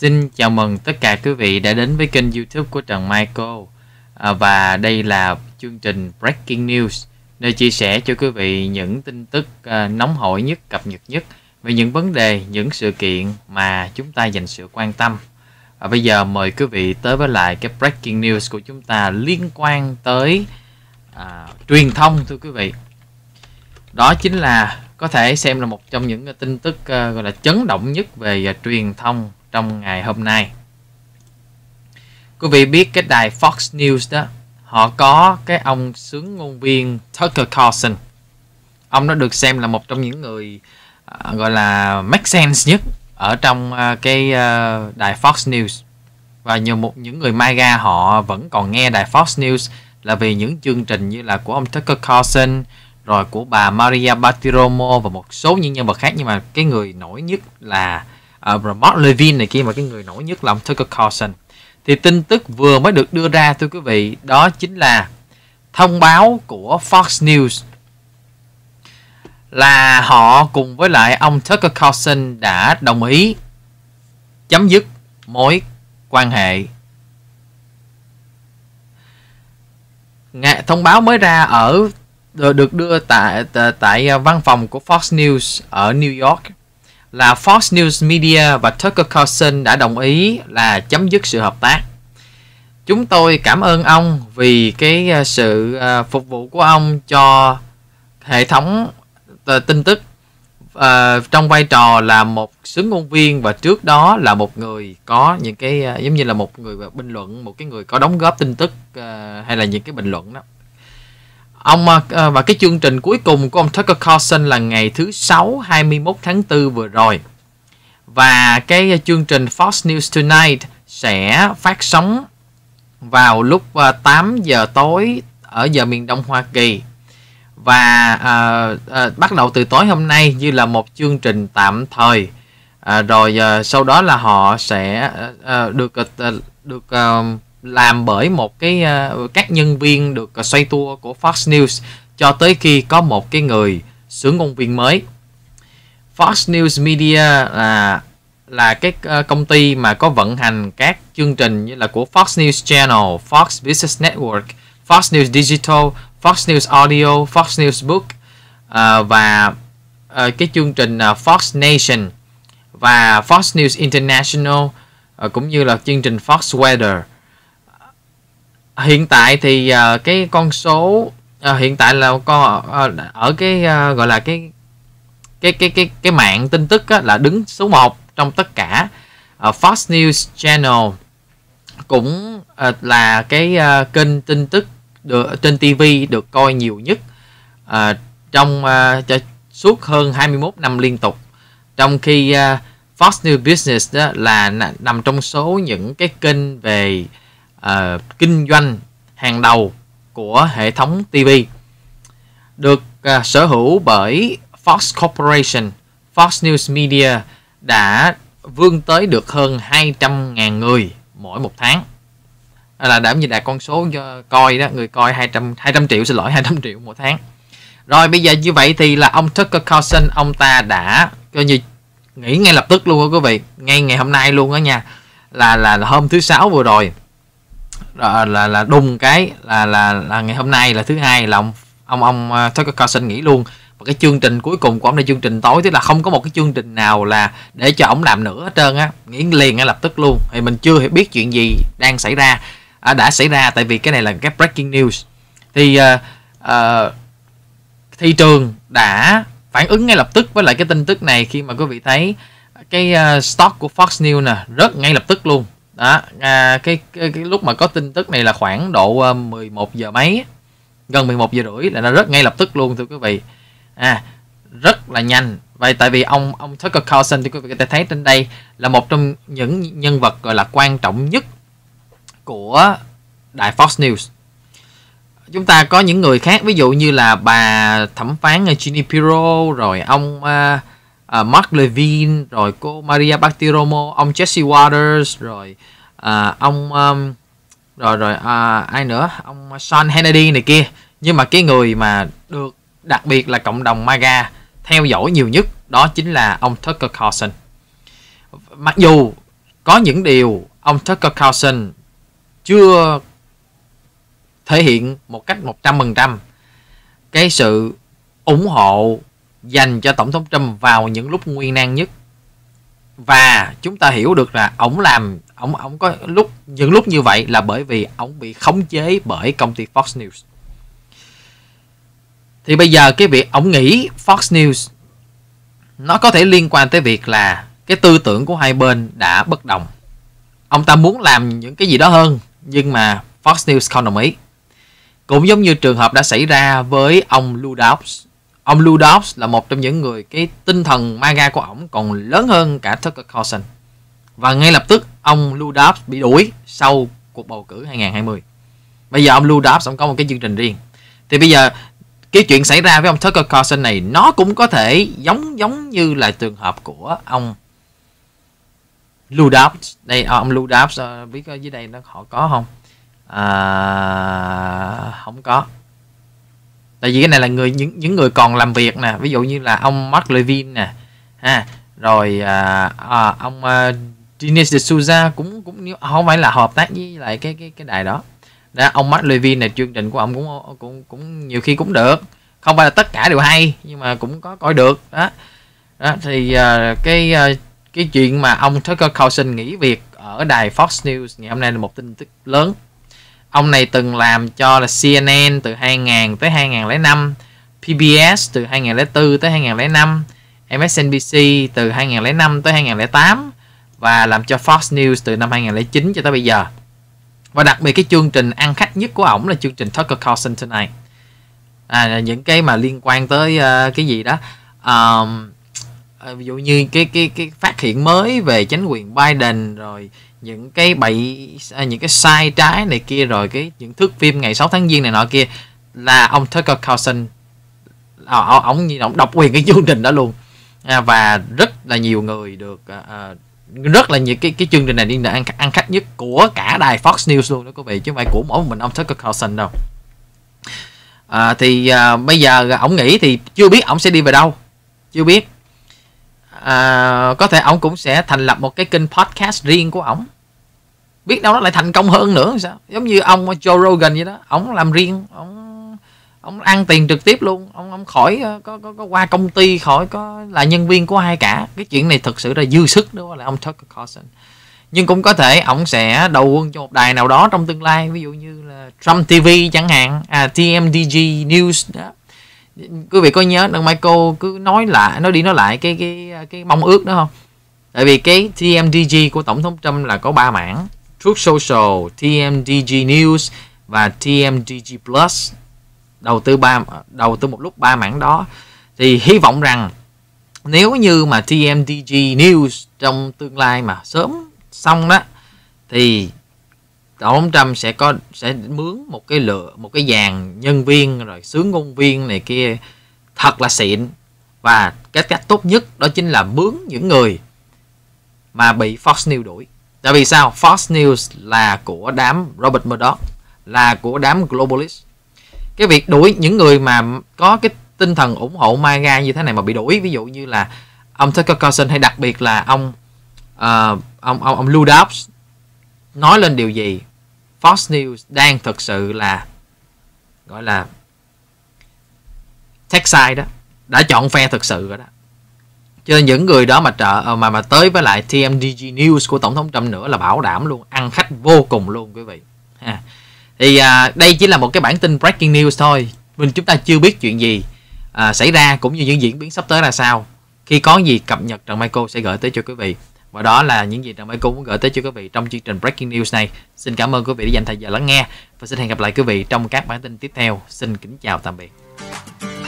Xin chào mừng tất cả quý vị đã đến với kênh youtube của Trần Michael à, Và đây là chương trình Breaking News Nơi chia sẻ cho quý vị những tin tức à, nóng hổi nhất, cập nhật nhất Về những vấn đề, những sự kiện mà chúng ta dành sự quan tâm à, Bây giờ mời quý vị tới với lại cái Breaking News của chúng ta liên quan tới à, truyền thông thưa quý vị Đó chính là có thể xem là một trong những à, tin tức à, gọi là chấn động nhất về à, truyền thông trong ngày hôm nay quý vị biết cái đài Fox News đó họ có cái ông sướng ngôn viên Tucker Carlson ông nó được xem là một trong những người uh, gọi là make sense nhất ở trong uh, cái uh, đài Fox News và nhiều một những người Maga họ vẫn còn nghe đài Fox News là vì những chương trình như là của ông Tucker Carlson rồi của bà Maria Bartiromo và một số những nhân vật khác nhưng mà cái người nổi nhất là uh, Robert Levin này kia mà cái người nổi nhất là ông Tucker Carlson thì tin tức vừa mới được đưa ra thưa quý vị đó chính là thông báo của Fox News là họ cùng với lại ông Tucker Carlson đã đồng ý chấm dứt mối quan hệ Nghe thông báo mới ra ở được đưa tại tại văn phòng của Fox News ở New York là Fox News Media và Tucker Carlson đã đồng ý là chấm dứt sự hợp tác. Chúng tôi cảm ơn ông vì cái ờ, sự ờ, phục vụ của ông cho hệ thống ờ, tin tức uh, trong vai trò là một sướng ngôn viên và trước đó là một người có những cái uh, giống như là một người bình luận một cái người có đóng góp tin tức uh, hay là những cái bình luận đó Ông à, à, và cái chương trình cuối cùng của ông Tucker Carlson là ngày thứ sáu 21 tháng 4 vừa rồi. Và cái chương trình Fox News Tonight sẽ phát sóng vào lúc 8 à, giờ tối ở giờ miền Đông Hoa Kỳ và à, à, bắt đầu từ tối hôm nay như là một chương trình tạm thời à, rồi à, sau đó là họ sẽ à, được à, được à, làm bởi một cái ờ, các nhân viên được ờ, xoay tua của Fox News cho tới khi có một cái người sướng ngôn viên mới. Fox News Media là là cái ờ, công ty mà có vận hành các chương trình như là của Fox News Channel, Fox Business Network, Fox News Digital, Fox News Audio, Fox News Book và uh, cái chương trình Fox Nation và Fox News International cũng như là chương trình Fox Weather hiện tại thì uh, cái con số uh, hiện tại là con uh, ở cái uh, gọi là cái cái cái cái cái mạng tin tức á, là đứng số 1 trong tất cả uh, Fox News Channel cũng uh, là cái uh, kênh tin tức được trên TV được coi nhiều nhất uh, trong uh, cho, suốt hơn 21 năm liên tục trong khi uh, Fox News Business đó là nằm trong số những cái kênh về uh, kinh doanh hàng đầu của hệ thống TV được uh, sở hữu bởi Fox Corporation, Fox News Media đã vươn tới được hơn 200.000 người mỗi một tháng à, là đảm như đạt con số cho ờ, coi đó người coi 200 200 triệu xin lỗi 200 triệu mỗi tháng rồi bây giờ như vậy thì là ông Tucker Carlson ông ta đã coi như nghỉ ngay lập tức luôn đó quý vị ngay ngày hôm nay luôn đó nha là là, là hôm thứ sáu vừa rồi là ờ, là, là đùng cái là là là ngày hôm nay là thứ hai là ông ông ông ờ, Tucker Carlson nghỉ luôn và cái chương trình cuối cùng của ông là chương trình tối tức là không có một cái chương trình nào là để cho ông làm nữa hết trơn á nghỉ liền ngay lập tức luôn thì mình chưa biết chuyện gì đang xảy ra à, đã xảy ra tại vì cái này là cái breaking news thì uh, ờ, uh, thị trường đã phản ứng ngay lập tức với lại cái tin tức này khi mà quý vị thấy cái uh, stock của Fox News nè rớt ngay lập tức luôn đó à, à, cái, cái cái lúc mà có tin tức này là khoảng độ 11 ờ, giờ mấy gần 11 giờ rưỡi là nó rất ngay lập tức luôn thưa quý vị à rất là nhanh vậy tại vì ông ông Tucker Carlson thưa quý vị có thể thấy trên đây là một trong những nhân vật gọi là quan trọng nhất của đài Fox News chúng ta có những người khác ví dụ như là bà thẩm phán Ginny Piro rồi ông uh, uh, Mark Levine rồi cô Maria Bartiromo ông Jesse Waters rồi uh, ông um, rồi rồi uh, ai nữa ông Sean Hannity này kia nhưng mà cái người mà được đặc biệt là cộng đồng MAGA theo dõi nhiều nhất đó chính là ông Tucker Carlson mặc dù có những điều ông Tucker Carlson chưa thể hiện một cách 100% cái sự ủng hộ dành cho tổng thống Trump vào những lúc nguy nan nhất và chúng ta hiểu được là ổng làm ổng ổng có lúc những lúc như vậy là bởi vì ổng bị khống chế bởi công ty Fox News thì bây giờ cái việc ổng nghĩ Fox News nó có thể liên quan tới việc là cái tư tưởng của hai bên đã bất đồng ông ta muốn làm những cái gì đó hơn nhưng mà Fox News không đồng ý cũng giống như trường hợp đã xảy ra với ông Lou Dobbs ông Lou Dobbs là một trong những người cái tinh thần manga của ổng còn lớn hơn cả Tucker Carlson và ngay lập tức ông Lou Dobbs bị đuổi sau cuộc bầu cử 2020 bây giờ ông Lou Dobbs ông có một cái chương trình riêng thì bây giờ cái chuyện xảy ra với ông Tucker Carlson này nó cũng có thể giống giống như là trường hợp của ông Lou Dobbs đây à, ông Lou Dobbs à, biết ở dưới đây nó họ có không à, không có tại vì cái này là người những những người còn làm việc nè ví dụ như là ông Mark Levin nè ha rồi à, à, ông à, Dinesh D'Souza cũng cũng không phải là hợp tác với lại cái cái cái đài đó đó ông Mark Levin này chương trình của ông cũng cũng cũng nhiều khi cũng được không phải là tất cả đều hay nhưng mà cũng có coi được đó, đó thì à, cái à, cái chuyện mà ông Tucker Carlson nghỉ việc ở đài Fox News ngày hôm nay là một tin tức lớn Ông này từng làm cho là CNN từ 2000 tới 2005, PBS từ 2004 tới 2005, MSNBC từ 2005 tới 2008 và làm cho Fox News từ năm 2009 cho tới bây giờ. Và đặc biệt cái chương trình ăn khách nhất của ổng là chương trình Tucker Carlson Tonight. À, những cái mà liên quan tới uh, cái gì đó um, ví dụ như cái cái cái phát hiện mới về chính quyền Biden rồi những cái bậy à, những cái sai trái này kia rồi cái những thước phim ngày 6 tháng giêng này nọ kia là ông Tucker Carlson à, à, ông ông như ông độc quyền cái chương trình đó luôn à, và rất là nhiều người được à, rất là nhiều cái cái chương trình này đi ăn ăn khách nhất của cả đài Fox News luôn đó quý vị chứ không phải của mỗi mình ông Tucker Carlson đâu à, thì à, bây giờ ông nghĩ thì chưa biết ông sẽ đi về đâu chưa biết à, có thể ông cũng sẽ thành lập một cái kênh podcast riêng của ông, biết đâu nó lại thành công hơn nữa sao giống như ông Joe Rogan vậy đó ông làm riêng ông ông ăn tiền trực tiếp luôn ông ông khỏi ờ, có, có có qua công ty khỏi có là nhân viên của ai cả cái chuyện này thực sự là dư sức đó là ông Tucker Carlson nhưng cũng có thể ông sẽ đầu quân cho một đài nào đó trong tương lai ví dụ như là Trump TV chẳng hạn à, TMDG News đó quý vị có nhớ đằng Michael cứ nói lại nói đi nói lại cái cái cái mong ước đó không tại vì cái TMDG của tổng thống Trump là có ba mảng Truth Social TMDG News và TMDG Plus đầu tư ba đầu tư một lúc ba mảng đó thì hy vọng rằng nếu như mà TMDG News trong tương lai mà sớm xong đó thì tổng ông Trump sẽ có sẽ mướn một cái lựa một cái dàn nhân viên rồi sướng ngôn viên này kia thật là xịn và cái cách tốt nhất đó chính là mướn những người mà bị Fox News đuổi tại vì sao Fox News là của đám Robert Murdoch là của đám globalist cái việc đuổi những người mà có cái tinh thần ủng hộ MAGA như thế này mà bị đuổi ví dụ như là ông Tucker Carlson hay đặc biệt là ông uh, ông ông ông Lou Dobbs nói lên điều gì Fox News đang thực sự là gọi là Texas đó đã chọn phe thực sự rồi đó cho nên những người đó mà trợ ờ, mà mà tới với lại TMDG News của tổng thống Trump nữa là bảo đảm luôn ăn khách vô cùng luôn quý vị ha. thì à, đây chỉ là một cái bản tin breaking news thôi mình chúng ta chưa biết chuyện gì à, xảy ra cũng như những diễn biến sắp tới là sao khi có gì cập nhật Trần Michael sẽ gửi tới cho quý vị và đó là những gì trần mai cũng muốn gửi tới cho quý vị trong chương trình breaking news này xin cảm ơn quý vị đã dành thời gian lắng nghe và xin hẹn gặp lại quý vị trong các bản tin tiếp theo xin kính chào tạm biệt